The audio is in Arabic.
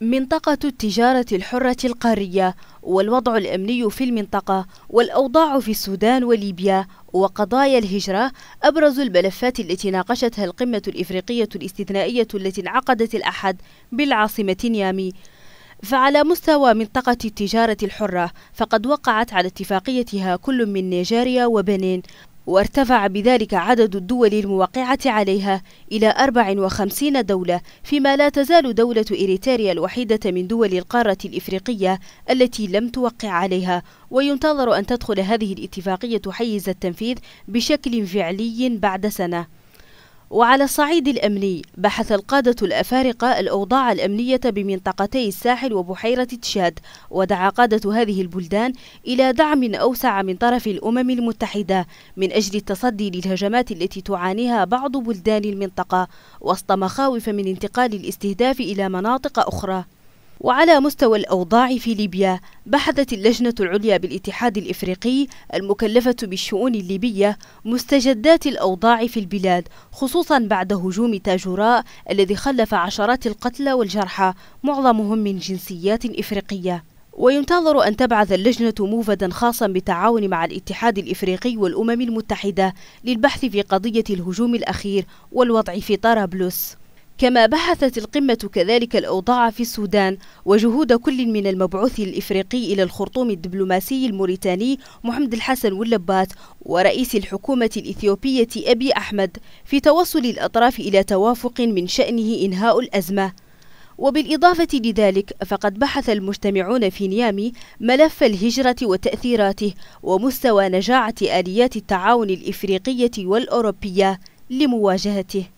منطقة التجارة الحرة القارية والوضع الأمني في المنطقة والأوضاع في السودان وليبيا وقضايا الهجرة أبرز الملفات التي ناقشتها القمة الإفريقية الاستثنائية التي انعقدت الأحد بالعاصمة نيامي فعلى مستوى منطقة التجارة الحرة فقد وقعت على اتفاقيتها كل من نيجيريا وبنين وارتفع بذلك عدد الدول الموقعة عليها إلى 54 دولة فيما لا تزال دولة إريتريا الوحيدة من دول القارة الإفريقية التي لم توقع عليها وينتظر أن تدخل هذه الاتفاقية حيز التنفيذ بشكل فعلي بعد سنة وعلى الصعيد الأمني بحث القادة الأفارقة الأوضاع الأمنية بمنطقتي الساحل وبحيرة تشاد ودعا قادة هذه البلدان إلى دعم أوسع من طرف الأمم المتحدة من أجل التصدي للهجمات التي تعانيها بعض بلدان المنطقة وسط مخاوف من انتقال الاستهداف إلى مناطق أخرى وعلى مستوى الأوضاع في ليبيا بحثت اللجنة العليا بالاتحاد الإفريقي المكلفة بالشؤون الليبية مستجدات الأوضاع في البلاد خصوصا بعد هجوم تاجوراء الذي خلف عشرات القتلى والجرحى معظمهم من جنسيات إفريقية وينتظر أن تبعث اللجنة موفدا خاصا بالتعاون مع الاتحاد الإفريقي والأمم المتحدة للبحث في قضية الهجوم الأخير والوضع في طرابلس كما بحثت القمة كذلك الأوضاع في السودان وجهود كل من المبعوث الإفريقي إلى الخرطوم الدبلوماسي الموريتاني محمد الحسن واللبات ورئيس الحكومة الإثيوبية أبي أحمد في توصل الأطراف إلى توافق من شأنه إنهاء الأزمة وبالإضافة لذلك فقد بحث المجتمعون في نيامي ملف الهجرة وتأثيراته ومستوى نجاعة آليات التعاون الإفريقية والأوروبية لمواجهته